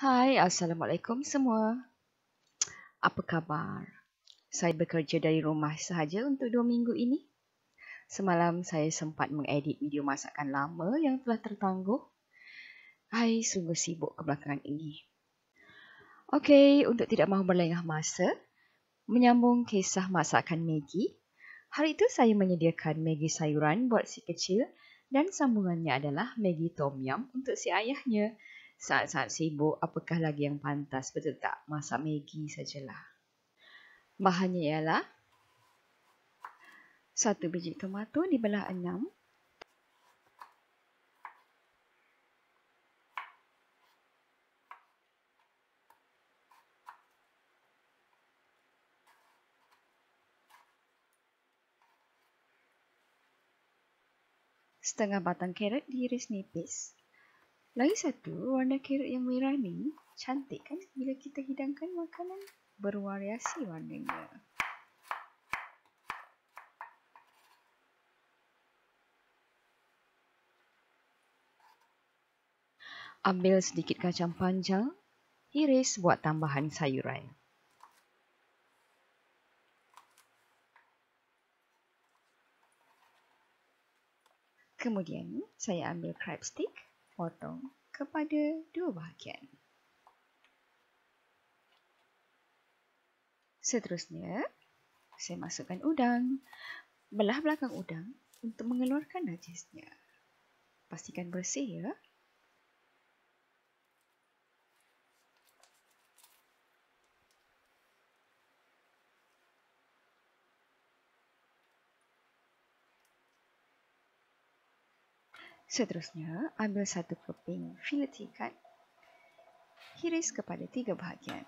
Hai, Assalamualaikum semua. Apa khabar? Saya bekerja dari rumah sahaja untuk dua minggu ini. Semalam saya sempat mengedit video masakan lama yang telah tertangguh. Hai, sungguh sibuk kebelakangan ini. Okey, untuk tidak mahu berlengah masa, menyambung kisah masakan Maggi. Hari itu saya menyediakan Maggi sayuran buat si kecil dan sambungannya adalah Maggi Tom Yum untuk si ayahnya saat-saat sibuk, apakah lagi yang pantas? Betul tak? Masak Maggi sajalah. Bahannya ialah satu biji tomato dibelah enam. Setengah batang carrot diiris nipis. Lagi satu, warna kerut yang merah ni cantik kan bila kita hidangkan makanan bervariasi warnanya. Ambil sedikit kacang panjang, iris buat tambahan sayuran. Kemudian, saya ambil crab stick potong kepada dua bahagian. Seterusnya, saya masukkan udang. Belah belakang udang untuk mengeluarkan najisnya. Pastikan bersih ya. Seterusnya, ambil satu keping filet ikan. Hiris kepada tiga bahagian.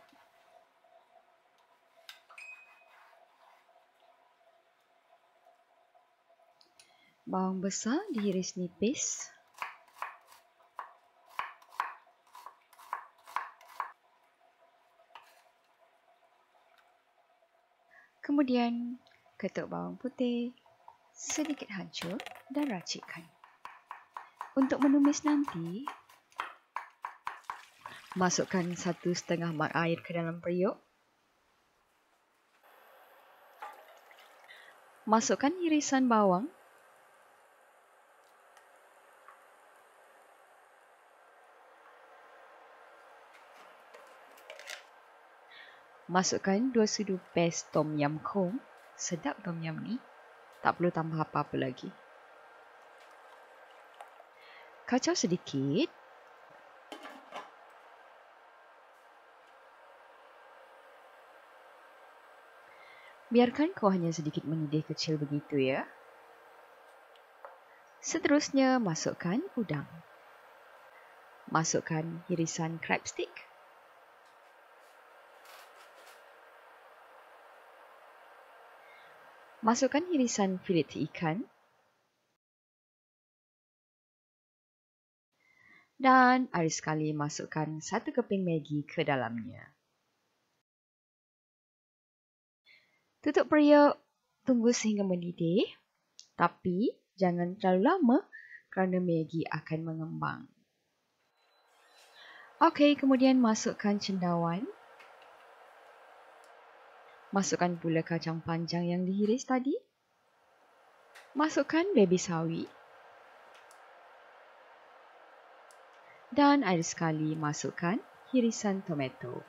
Bawang besar dihiris nipis. Kemudian, ketuk bawang putih sedikit hancur dan racikkan. Untuk menumis nanti, masukkan satu setengah mak air ke dalam periuk. Masukkan irisan bawang. Masukkan dua sudu pes tom yam kong. Sedap tom yam ni. Tak perlu tambah apa-apa lagi kacau sedikit. Biarkan kuahnya sedikit mendidih kecil begitu ya. Seterusnya masukkan udang. Masukkan irisan crab stick. Masukkan irisan filet ikan. dan air sekali masukkan satu keping Maggi ke dalamnya. Tutup periuk, tunggu sehingga mendidih. Tapi jangan terlalu lama kerana Maggi akan mengembang. Okey, kemudian masukkan cendawan. Masukkan pula kacang panjang yang dihiris tadi. Masukkan baby sawi. dan air sekali masukkan hirisan tomato.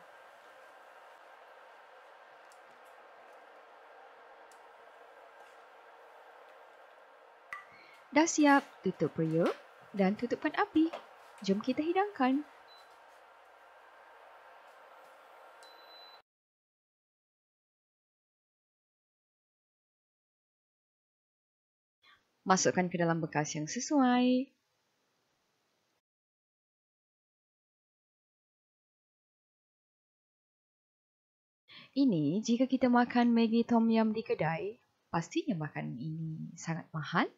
Dah siap, tutup periuk dan tutupkan api. Jom kita hidangkan. Masukkan ke dalam bekas yang sesuai. Ini jika kita makan Maggi Tom Yum di kedai, pastinya makan ini sangat mahal.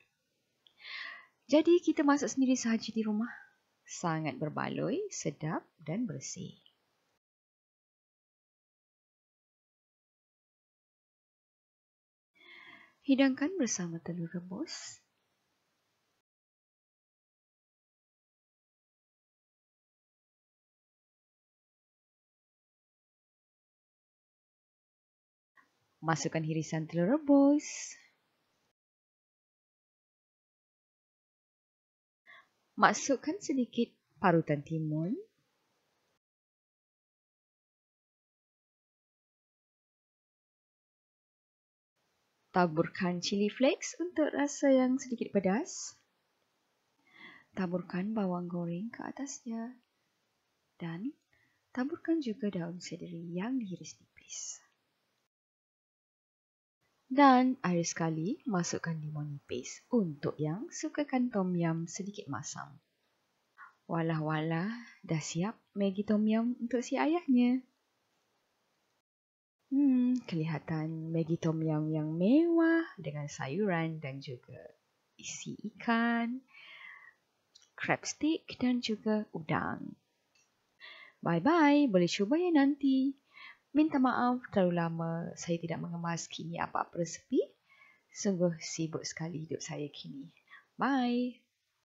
Jadi kita masak sendiri sahaja di rumah. Sangat berbaloi, sedap dan bersih. Hidangkan bersama telur rebus. Masukkan hirisan telur rebus. Masukkan sedikit parutan timun. Taburkan cili flakes untuk rasa yang sedikit pedas. Taburkan bawang goreng ke atasnya. Dan taburkan juga daun sederi yang dihiris tipis. Dan air sekali masukkan limon nipis untuk yang sukakan tom yum sedikit masam. Walah-walah, dah siap Maggi Tom Yum untuk si ayahnya. Hmm, kelihatan Maggi Tom Yum yang mewah dengan sayuran dan juga isi ikan, crab stick dan juga udang. Bye-bye, boleh cuba ya nanti. Minta maaf terlalu lama saya tidak mengemas kini apa-apa resepi. Sungguh sibuk sekali hidup saya kini. Bye.